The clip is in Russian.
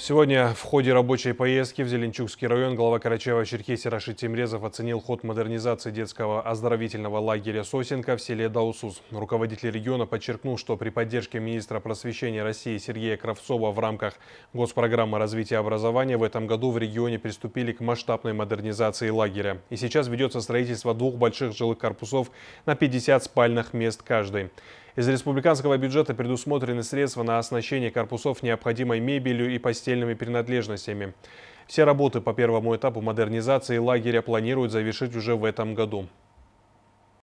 Сегодня в ходе рабочей поездки в Зеленчукский район глава Карачаева-Черкесии Рашид Тимрезов оценил ход модернизации детского оздоровительного лагеря «Сосенка» в селе Даусус. Руководитель региона подчеркнул, что при поддержке министра просвещения России Сергея Кравцова в рамках госпрограммы развития образования в этом году в регионе приступили к масштабной модернизации лагеря. И сейчас ведется строительство двух больших жилых корпусов на 50 спальных мест каждый. Из республиканского бюджета предусмотрены средства на оснащение корпусов необходимой мебелью и постельными принадлежностями. Все работы по первому этапу модернизации лагеря планируют завершить уже в этом году.